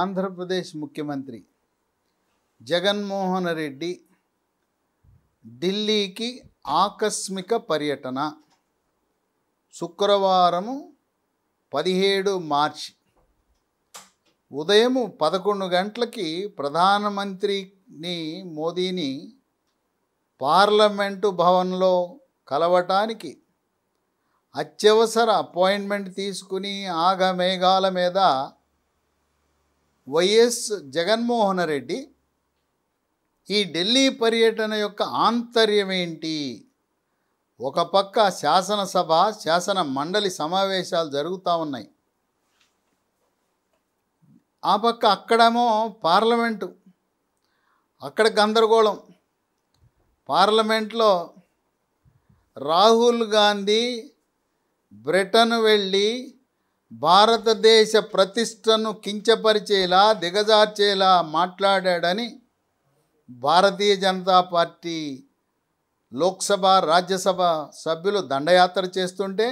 ఆంధ్రప్రదేశ్ ముఖ్యమంత్రి జగన్మోహన్ రెడ్డి ఢిల్లీకి ఆకస్మిక పర్యటన శుక్రవారము పదిహేడు మార్చ్ ఉదయం పదకొండు గంటలకి ప్రధానమంత్రిని మోదీని పార్లమెంటు భవన్లో కలవటానికి అత్యవసర అపాయింట్మెంట్ తీసుకుని ఆగమేఘాల మీద వైఎస్ జగన్మోహన్ రెడ్డి ఈ ఢిల్లీ పర్యటన యొక్క ఆంతర్యం ఏంటి ఒక పక్క శాసనసభ శాసన మండలి సమావేశాలు జరుగుతూ ఉన్నాయి ఆ పక్క అక్కడేమో పార్లమెంటు అక్కడ గందరగోళం పార్లమెంట్లో రాహుల్ గాంధీ బ్రిటన్ వెళ్ళి భారతదేశ ప్రతిష్టను కించపరిచేలా దిగజార్చేలా మాట్లాడాడని భారతీయ జనతా పార్టీ లోక్సభ రాజ్యసభ సభ్యులు దండయాత్ర చేస్తుంటే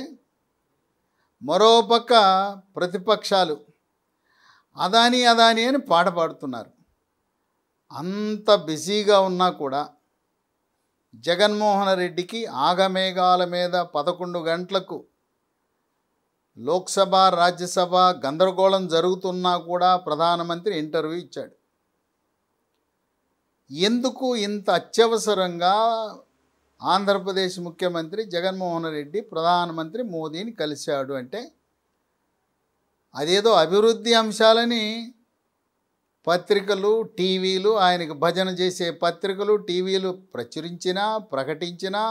మరోపక్క ప్రతిపక్షాలు అదాని అదాని అని పాట పాడుతున్నారు అంత బిజీగా ఉన్నా కూడా జగన్మోహన్ రెడ్డికి ఆగమేఘాల మీద పదకొండు గంటలకు లోక్సభ రాజ్యసభ గందరగోళం జరుగుతున్నా కూడా ప్రధానమంత్రి ఇంటర్వ్యూ ఇచ్చాడు ఎందుకు ఇంత అత్యవసరంగా ఆంధ్రప్రదేశ్ ముఖ్యమంత్రి జగన్మోహన్ రెడ్డి ప్రధానమంత్రి మోదీని కలిశాడు అంటే అదేదో అభివృద్ధి అంశాలని పత్రికలు టీవీలు ఆయనకు భజన చేసే పత్రికలు టీవీలు ప్రచురించినా ప్రకటించినా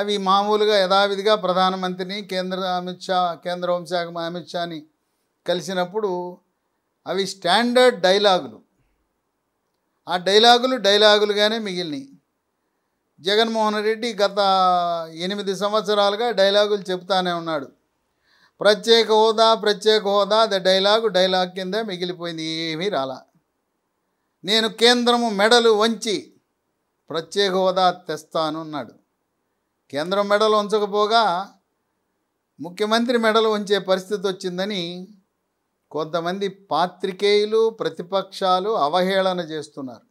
అవి మామూలుగా యథావిధిగా ప్రధానమంత్రిని కేంద్ర అమిత్ షా కేంద్ర హోంశాఖ అమిత్ షాని కలిసినప్పుడు అవి స్టాండర్డ్ డైలాగులు ఆ డైలాగులు డైలాగులుగానే మిగిలినాయి జగన్మోహన్ రెడ్డి గత ఎనిమిది సంవత్సరాలుగా డైలాగులు చెప్తానే ఉన్నాడు ప్రత్యేక హోదా ప్రత్యేక హోదా ద డైలాగు డైలాగ్ కింద మిగిలిపోయింది ఏమీ రాలా నేను కేంద్రము మెడలు వంచి ప్రత్యేక హోదా తెస్తాను అన్నాడు కేంద్రం మెడలు ఉంచకపోగా ముఖ్యమంత్రి మెడలు ఉంచే పరిస్థితి వచ్చిందని కొంతమంది పాత్రికేయులు ప్రతిపక్షాలు అవహేళన చేస్తున్నారు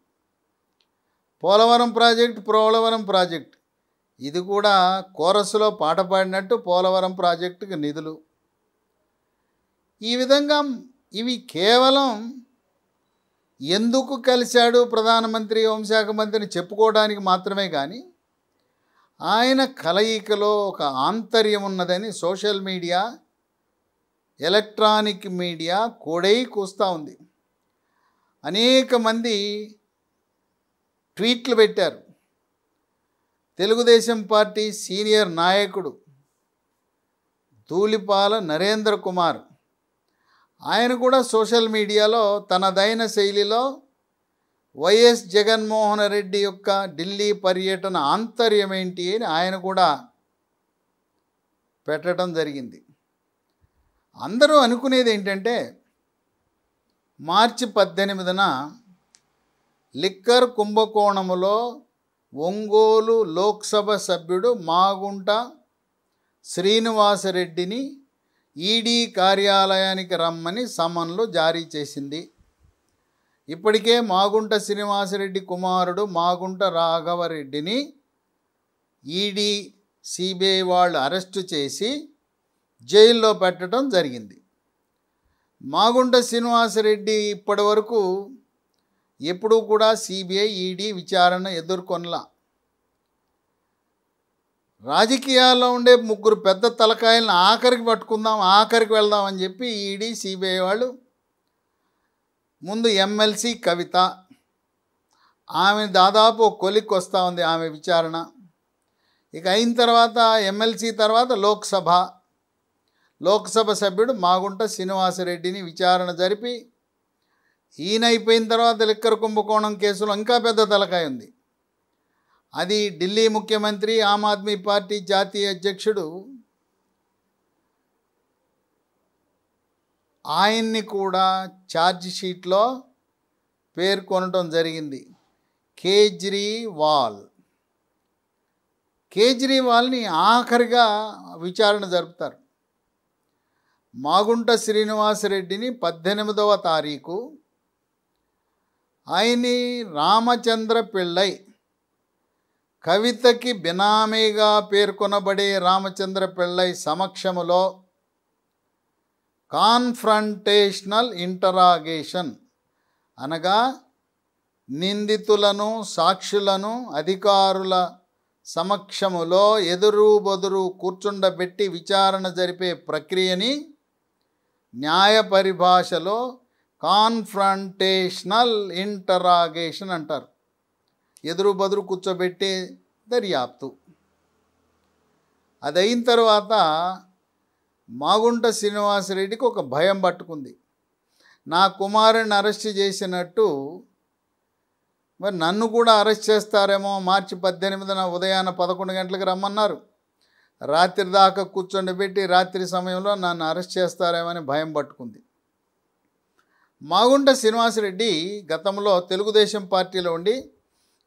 పోలవరం ప్రాజెక్ట్ పోలవరం ప్రాజెక్ట్ ఇది కూడా కోరస్లో పాట పాడినట్టు పోలవరం ప్రాజెక్టుకి నిధులు ఈ విధంగా ఇవి కేవలం ఎందుకు కలిశాడు ప్రధానమంత్రి హోంశాఖ మంత్రిని చెప్పుకోవడానికి మాత్రమే కానీ ఆయన కలయికలో ఒక ఆంతర్యం ఉన్నదని సోషల్ మీడియా ఎలక్ట్రానిక్ మీడియా కోడై కూస్తూ ఉంది అనేక మంది ట్వీట్లు పెట్టారు తెలుగుదేశం పార్టీ సీనియర్ నాయకుడు తూలిపాల నరేంద్ర కుమార్ ఆయన కూడా సోషల్ మీడియాలో తనదైన శైలిలో వైఎస్ జగన్మోహన్ రెడ్డి యొక్క ఢిల్లీ పర్యటన ఆంతర్యం ఏంటి అని ఆయన కూడా పెట్టడం జరిగింది అందరూ అనుకునేది ఏంటంటే మార్చి పద్దెనిమిదిన లిక్కర్ కుంభకోణంలో ఒంగోలు లోక్సభ సభ్యుడు మాగుంట శ్రీనివాసరెడ్డిని ఈడీ కార్యాలయానికి రమ్మని సమన్లు జారీ చేసింది ఇప్పటికే మాగుంట శ్రీనివాసరెడ్డి కుమారుడు మాగుంట రాఘవరెడ్డిని ఈడీ సిబిఐ వాళ్ళు అరెస్టు చేసి జైల్లో పెట్టడం జరిగింది మాగుంట శ్రీనివాసరెడ్డి ఇప్పటి వరకు ఎప్పుడూ కూడా సిబిఐ ఈడీ విచారణ ఎదుర్కొనలా రాజకీయాల్లో ఉండే ముగ్గురు పెద్ద తలకాయలను ఆఖరికి పట్టుకుందాం ఆఖరికి వెళ్దామని చెప్పి ఈడీ సిబిఐ వాళ్ళు ముందు ఎమ్మెల్సీ కవిత ఆమె దాదాపు కొలిక్కి వస్తూ ఉంది ఆమె విచారణ ఇక అయిన తర్వాత ఎమ్మెల్సీ తర్వాత లోక్సభ లోక్సభ సభ్యుడు మాగుంట శ్రీనివాసరెడ్డిని విచారణ జరిపి ఈయన అయిపోయిన తర్వాత లిక్కర్ కుంభకోణం కేసులో ఇంకా పెద్ద తలకాయ ఉంది అది ఢిల్లీ ముఖ్యమంత్రి ఆమ్ ఆద్మీ పార్టీ జాతీయ అధ్యక్షుడు ఆయన్ని కూడా ఛార్జ్ షీట్లో పేర్కొనటం జరిగింది కేజ్రీవాల్ కేజ్రీవాల్ని ఆఖరిగా విచారణ జరుపుతారు మాగుంట శ్రీనివాసరెడ్డిని పద్దెనిమిదవ తారీఖు ఆయన్ని రామచంద్ర పిళ్ళై కవితకి బినామీగా పేర్కొనబడే రామచంద్ర పిళ్ళై సమక్షములో కాన్ఫ్రంటేషనల్ ఇంటరాగేషన్ అనగా నిందితులను సాక్షులను అధికారుల సమక్షములో ఎదురు బదురు కూర్చుండబెట్టి విచారణ జరిపే ప్రక్రియని న్యాయ పరిభాషలో కాన్ఫ్రంటేషనల్ ఇంటరాగేషన్ అంటారు ఎదురు బదురు కూర్చోబెట్టే దర్యాప్తు అదైన తర్వాత మాగుంట శ్రీనివాసరెడ్డికి ఒక భయం పట్టుకుంది నా కుమారుని అరెస్ట్ చేసినట్టు మరి నన్ను కూడా అరెస్ట్ చేస్తారేమో మార్చి పద్దెనిమిదిన ఉదయాన పదకొండు గంటలకు రమ్మన్నారు రాత్రి దాకా కూర్చొని రాత్రి సమయంలో నన్ను అరెస్ట్ చేస్తారేమని భయం పట్టుకుంది మాగుంట శ్రీనివాసరెడ్డి గతంలో తెలుగుదేశం పార్టీలో ఉండి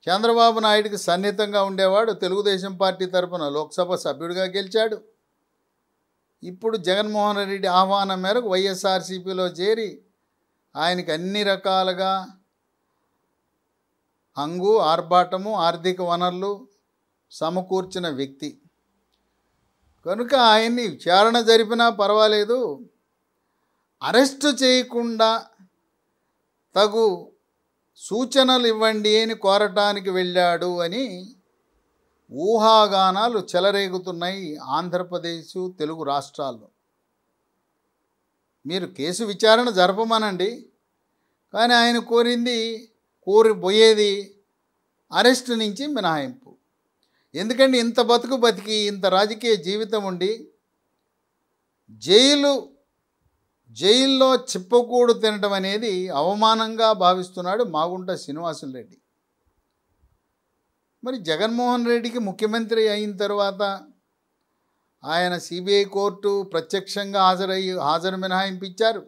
చంద్రబాబు నాయుడికి సన్నిహితంగా ఉండేవాడు తెలుగుదేశం పార్టీ తరఫున లోక్సభ సభ్యుడిగా గెలిచాడు ఇప్పుడు జగన్మోహన్ రెడ్డి ఆహ్వానం మేరకు వైఎస్ఆర్సీపీలో చేరి ఆయనకి అన్ని రకాలుగా అంగు ఆర్భాటము ఆర్థిక వనరులు సమకూర్చిన వ్యక్తి కనుక ఆయన్ని విచారణ జరిపినా పర్వాలేదు అరెస్టు చేయకుండా తగు సూచనలు ఇవ్వండి అని కోరటానికి వెళ్ళాడు అని ఊహాగానాలు చెలరేగుతున్నాయి ఆంధ్రప్రదేశ్ తెలుగు రాష్ట్రాల్లో మీరు కేసు విచారణ జరపమనండి కానీ ఆయన కోరింది కోరిపోయేది అరెస్ట్ నుంచి మినహాయింపు ఎందుకంటే ఇంత బతుకు బతికి ఇంత రాజకీయ జీవితం ఉండి జైలు జైల్లో చిప్పకూడు తినడం అనేది అవమానంగా భావిస్తున్నాడు మాగుంట శ్రీనివాసులు రెడ్డి మరి జగన్మోహన్ రెడ్డికి ముఖ్యమంత్రి అయిన తర్వాత ఆయన సిబిఐ కోర్టు ప్రత్యక్షంగా హాజరయ్యి హాజరు మినహాయింపించారు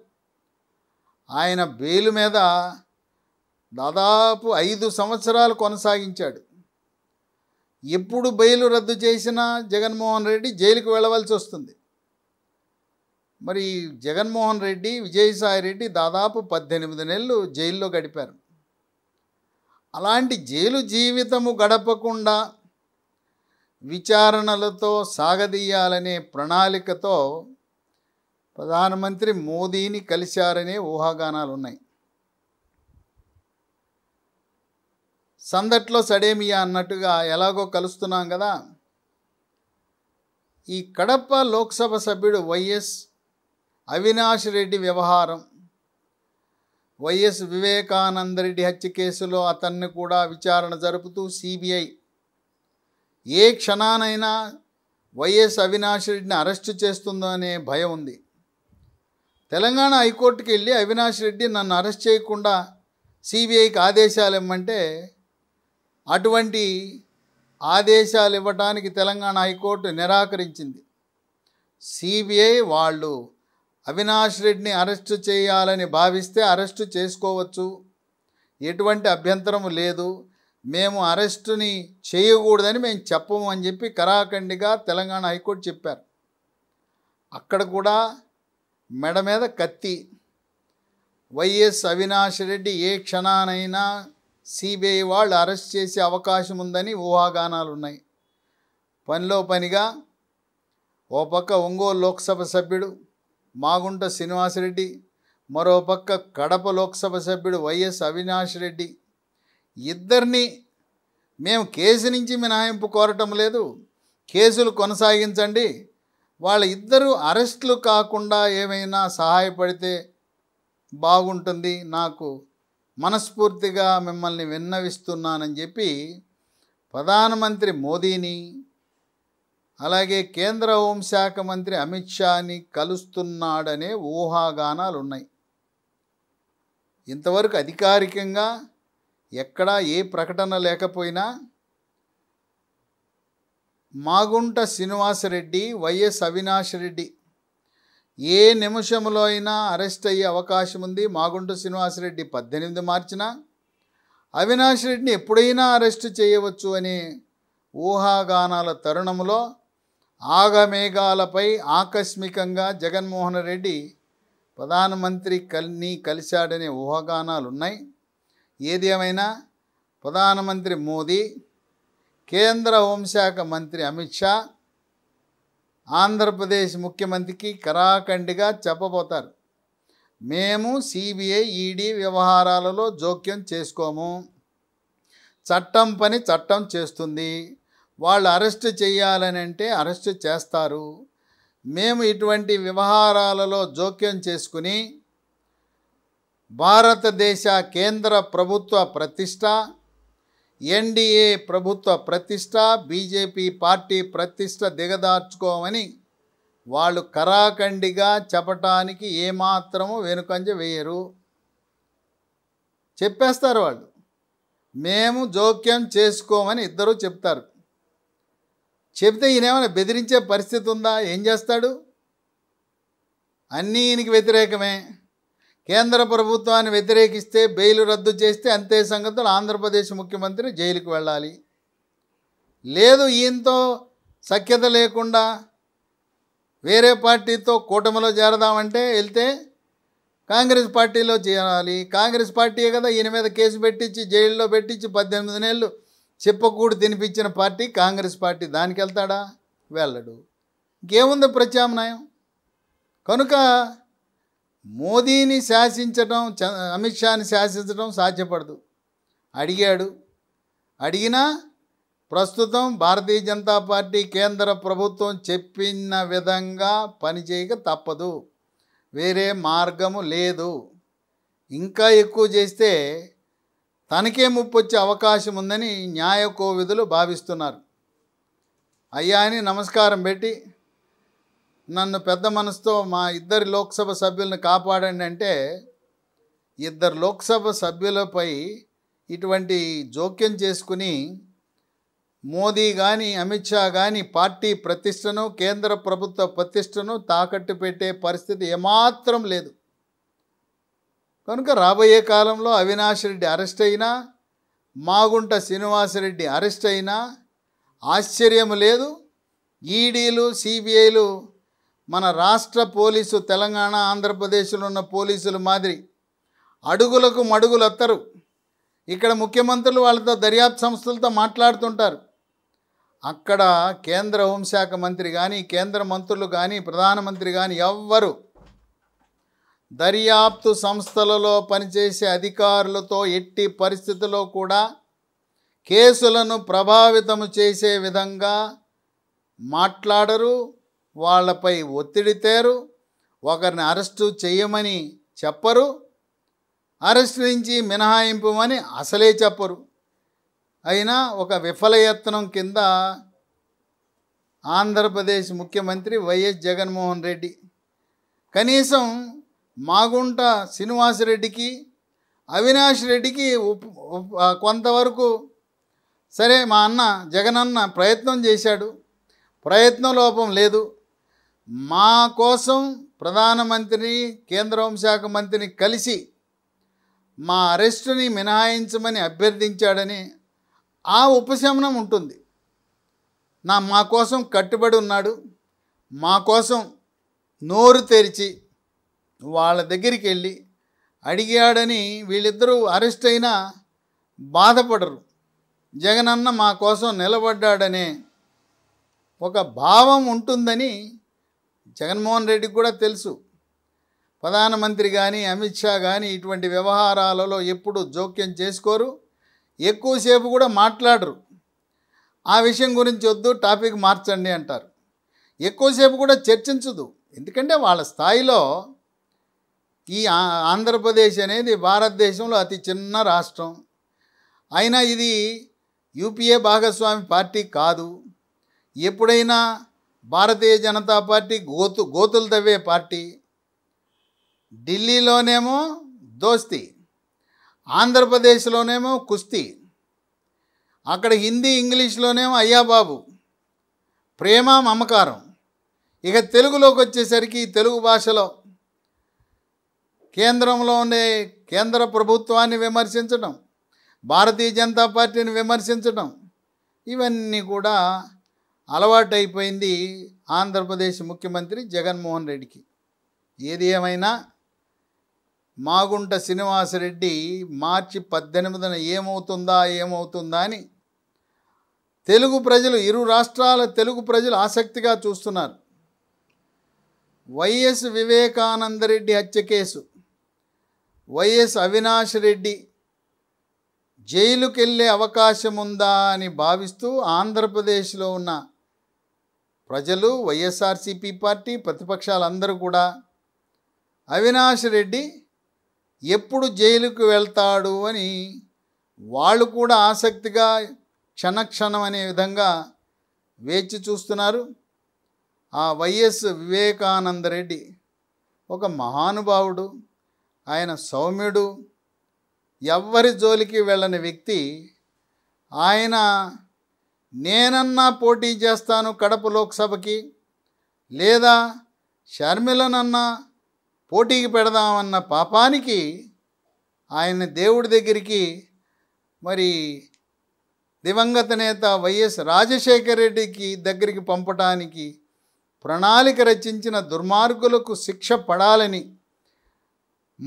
ఆయన బెయిల్ మీద దాదాపు ఐదు సంవత్సరాలు కొనసాగించాడు ఎప్పుడు బెయిల్ రద్దు చేసినా జగన్మోహన్ రెడ్డి జైలుకు వెళ్ళవలసి వస్తుంది మరి జగన్మోహన్ రెడ్డి విజయసాయి రెడ్డి దాదాపు పద్దెనిమిది నెలలు జైల్లో గడిపారు అలాంటి జైలు జీవితము గడపకుండా విచారణలతో సాగదీయాలనే ప్రణాళికతో ప్రధానమంత్రి మోదీని కలిశారనే ఊహాగానాలు ఉన్నాయి సందట్లో సడేమియా అన్నట్టుగా ఎలాగో కలుస్తున్నాం కదా ఈ కడప లోక్సభ సభ్యుడు వైఎస్ అవినాష్ రెడ్డి వ్యవహారం వైఎస్ వివేకానందరెడ్డి హత్య కేసులో అతన్ని కూడా విచారణ జరుపుతూ సిబిఐ ఏ క్షణానైనా వైఎస్ అవినాష్ రెడ్డిని అరెస్టు చేస్తుందో అనే భయం ఉంది తెలంగాణ హైకోర్టుకి వెళ్ళి అవినాష్ రెడ్డి నన్ను అరెస్ట్ చేయకుండా సిబిఐకి ఆదేశాలు ఇవ్వమంటే అటువంటి ఆదేశాలు ఇవ్వడానికి తెలంగాణ హైకోర్టు నిరాకరించింది సిబిఐ వాళ్ళు అవినాష్ రెడ్డిని అరెస్టు చేయాలని భావిస్తే అరెస్టు చేసుకోవచ్చు ఎటువంటి అభ్యంతరం లేదు మేము అరెస్టుని చేయకూడదని మేము చెప్పము అని చెప్పి కరాఖండిగా తెలంగాణ హైకోర్టు చెప్పారు అక్కడ కూడా మెడ మీద కత్తి వైఎస్ అవినాష్ రెడ్డి ఏ క్షణానైనా సిబిఐ వాళ్ళు అరెస్ట్ చేసే అవకాశం ఉందని ఊహాగానాలు ఉన్నాయి పనిలో పనిగా ఓ పక్క ఒంగోలు లోక్సభ సభ్యుడు మాగుంట శ్రీనివాసరెడ్డి మరోపక్క కడప లోక్సభ సభ్యుడు వైఎస్ అవినాష్ రెడ్డి ఇద్దరిని మేము కేసు నుంచి మినహాయింపు కోరటం లేదు కేసులు కొనసాగించండి వాళ్ళ ఇద్దరు అరెస్టులు కాకుండా ఏమైనా సహాయపడితే బాగుంటుంది నాకు మనస్ఫూర్తిగా మిమ్మల్ని విన్నవిస్తున్నానని చెప్పి ప్రధానమంత్రి మోదీని అలాగే కేంద్ర హోంశాఖ మంత్రి అమిత్ షాని కలుస్తున్నాడనే ఊహాగానాలు ఉన్నాయి ఇంతవరకు అధికారికంగా ఎక్కడా ఏ ప్రకటన లేకపోయినా మాగుంట శ్రీనివాసరెడ్డి వైఎస్ అవినాష్ రెడ్డి ఏ నిమిషంలో అయినా అరెస్ట్ అయ్యే అవకాశం ఉంది మాగుంట శ్రీనివాసరెడ్డి పద్దెనిమిది మార్చిన అవినాష్ రెడ్డిని ఎప్పుడైనా అరెస్టు చేయవచ్చు అనే ఊహాగానాల తరుణంలో ఆగమేఘాలపై ఆకస్మికంగా జగన్మోహన్ రెడ్డి ప్రధానమంత్రి కల్ని కలిశాడనే ఊహాగానాలు ఉన్నాయి ఏది ఏమైనా ప్రధానమంత్రి మోదీ కేంద్ర హోంశాఖ మంత్రి అమిత్ షా ఆంధ్రప్రదేశ్ ముఖ్యమంత్రికి కరాఖండిగా చెప్పబోతారు మేము సిబిఐ ఈడీ వ్యవహారాలలో జోక్యం చేసుకోము చట్టం పని చట్టం చేస్తుంది వాళ్ళు అరెస్ట్ చేయాలని అంటే అరెస్ట్ చేస్తారు మేము ఇటువంటి వ్యవహారాలలో జోక్యం చేసుకుని భారతదేశ కేంద్ర ప్రభుత్వ ప్రతిష్ట ఎన్డీఏ ప్రభుత్వ ప్రతిష్ట బీజేపీ పార్టీ ప్రతిష్ట దిగదార్చుకోమని వాళ్ళు కరాఖండిగా చెప్పటానికి ఏమాత్రము వెనుకంజ వేయరు చెప్పేస్తారు వాళ్ళు మేము జోక్యం చేసుకోమని ఇద్దరూ చెప్తారు చెబితే ఏమైనా బెదిరించే పరిస్థితి ఉందా ఏం చేస్తాడు అన్నీ ఈయనకి వ్యతిరేకమే కేంద్ర ప్రభుత్వాన్ని వ్యతిరేకిస్తే బెయిల్ రద్దు చేస్తే అంతే సంగతులు ఆంధ్రప్రదేశ్ ముఖ్యమంత్రి జైలుకి వెళ్ళాలి లేదు ఈయనతో సఖ్యత లేకుండా వేరే పార్టీతో కూటమిలో చేరదామంటే వెళ్తే కాంగ్రెస్ పార్టీలో చేరాలి కాంగ్రెస్ పార్టీయే కదా ఈయన మీద కేసు పెట్టించి జైల్లో పెట్టించి పద్దెనిమిది నెలలు చెప్పకూడు తినిపించిన పార్టీ కాంగ్రెస్ పార్టీ దానికి వెళ్తాడా వెళ్ళడు ఇంకేముంది ప్రత్యామ్నాయం కనుక మోదీని శాసించడం అమిత్ షాని శాసించడం సాధ్యపడదు అడిగాడు అడిగినా ప్రస్తుతం భారతీయ జనతా పార్టీ కేంద్ర ప్రభుత్వం చెప్పిన విధంగా పనిచేయక తప్పదు వేరే మార్గము లేదు ఇంకా ఎక్కువ చేస్తే తనకే ముప్పు వచ్చే అవకాశం ఉందని న్యాయ కోవిధులు భావిస్తున్నారు అయ్యా అని నమస్కారం పెట్టి నన్ను పెద్ద మనసుతో మా ఇద్దరు లోక్సభ సభ్యులను కాపాడండి అంటే ఇద్దరు లోక్సభ సభ్యులపై ఇటువంటి జోక్యం చేసుకుని మోదీ కానీ అమిత్ షా కానీ పార్టీ ప్రతిష్టను కేంద్ర ప్రభుత్వ ప్రతిష్టను తాకట్టు పెట్టే పరిస్థితి ఏమాత్రం లేదు కనుక రాబోయే కాలంలో అవినాష్ అరెస్ట్ అయినా మాగుంట శ్రీనివాసరెడ్డి అరెస్ట్ అయినా ఆశ్చర్యం లేదు ఈడీలు సిబిఐలు మన రాష్ట్ర పోలీసు తెలంగాణ ఆంధ్రప్రదేశ్లో ఉన్న పోలీసుల మాదిరి అడుగులకు మడుగులు అత్తరు ఇక్కడ ముఖ్యమంత్రులు వాళ్ళతో దర్యాప్తు సంస్థలతో మాట్లాడుతుంటారు అక్కడ కేంద్ర హోంశాఖ మంత్రి కానీ కేంద్ర మంత్రులు కానీ ప్రధానమంత్రి కానీ ఎవ్వరు దర్యాప్తు సంస్థలలో పనిచేసే అధికారులతో ఎట్టి పరిస్థితిలో కూడా కేసులను ప్రభావితం చేసే విధంగా మాట్లాడరు వాళ్ళపై ఒత్తిడి తేరు ఒకరిని అరెస్టు చేయమని చెప్పరు అరెస్ట్ నుంచి మినహాయింపుమని అసలే చెప్పరు అయినా ఒక విఫలయత్నం కింద ఆంధ్రప్రదేశ్ ముఖ్యమంత్రి వైఎస్ జగన్మోహన్ రెడ్డి కనీసం మాగుంట శ్రీనివాసరెడ్డికి అవినాష్ రెడ్డికి కొంతవరకు సరే మా అన్న జగనన్న ప్రయత్నం చేశాడు ప్రయత్నం లోపం లేదు మా కోసం ప్రధానమంత్రిని కేంద్ర హోంశాఖ మంత్రిని కలిసి మా అరెస్టుని మినహాయించమని అభ్యర్థించాడని ఆ ఉపశమనం ఉంటుంది నా మా కోసం కట్టుబడి ఉన్నాడు మా కోసం నోరు తెరిచి వాళ్ళ దగ్గరికి వెళ్ళి అడిగాడని వీళ్ళిద్దరూ అరెస్ట్ అయినా బాధపడరు జగనన్న మా కోసం నిలబడ్డాడనే ఒక భావం ఉంటుందని జగన్మోహన్ రెడ్డికి కూడా తెలుసు ప్రధానమంత్రి కానీ అమిత్ షా కానీ ఇటువంటి వ్యవహారాలలో ఎప్పుడు జోక్యం చేసుకోరు ఎక్కువసేపు కూడా మాట్లాడరు ఆ విషయం గురించి వద్దు టాపిక్ మార్చండి అంటారు ఎక్కువసేపు కూడా చర్చించదు ఎందుకంటే వాళ్ళ స్థాయిలో ఈ ఆంధ్రప్రదేశ్ అనేది భారతదేశంలో అతి చిన్న రాష్ట్రం అయినా ఇది యూపీఏ భాగస్వామి పార్టీ కాదు ఎప్పుడైనా భారతీయ జనతా పార్టీ గోతు గోతులు తవ్వే పార్టీ ఢిల్లీలోనేమో దోస్తీ ఆంధ్రప్రదేశ్లోనేమో కుస్తీ అక్కడ హిందీ ఇంగ్లీష్లోనేమో అయ్యాబాబు ప్రేమ మమకారం ఇక తెలుగులోకి వచ్చేసరికి తెలుగు భాషలో కేంద్రంలో ఉండే కేంద్ర ప్రభుత్వాన్ని విమర్శించడం భారతీయ జనతా పార్టీని విమర్శించడం ఇవన్నీ కూడా అలవాటైపోయింది ఆంధ్రప్రదేశ్ ముఖ్యమంత్రి జగన్మోహన్ రెడ్డికి ఏది ఏమైనా మాగుంట శ్రీనివాసరెడ్డి మార్చి పద్దెనిమిదిన ఏమవుతుందా ఏమవుతుందా అని తెలుగు ప్రజలు ఇరు రాష్ట్రాల తెలుగు ప్రజలు ఆసక్తిగా చూస్తున్నారు వైఎస్ వివేకానందరెడ్డి హత్య కేసు వైఎస్ అవినాష్ రెడ్డి జైలుకెళ్ళే అవకాశం ఉందా అని భావిస్తూ ఆంధ్రప్రదేశ్లో ఉన్న ప్రజలు వైఎస్ఆర్సీపీ పార్టీ ప్రతిపక్షాలందరూ కూడా అవినాష్ రెడ్డి ఎప్పుడు జైలుకు వెళ్తాడు అని వాళ్ళు కూడా ఆసక్తిగా క్షణక్షణం అనే విధంగా వేచి చూస్తున్నారు ఆ వైఎస్ వివేకానందరెడ్డి ఒక మహానుభావుడు ఆయన సౌమ్యుడు ఎవ్వరి జోలికి వెళ్ళని వ్యక్తి ఆయన నేనన్నా పోటీ చేస్తాను కడప లోక్సభకి లేదా షర్మిలనన్నా పోటీకి పెడదామన్న పాపానికి ఆయన దేవుడి దగ్గరికి మరి దివంగత నేత వైఎస్ రాజశేఖర రెడ్డికి దగ్గరికి పంపటానికి ప్రణాళిక రచించిన దుర్మార్గులకు శిక్ష పడాలని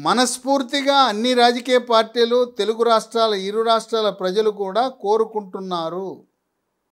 మనస్ఫూర్తిగా అన్ని రాజకీయ పార్టీలు తెలుగు రాష్ట్రాల ఇరు రాష్ట్రాల ప్రజలు కూడా కోరుకుంటున్నారు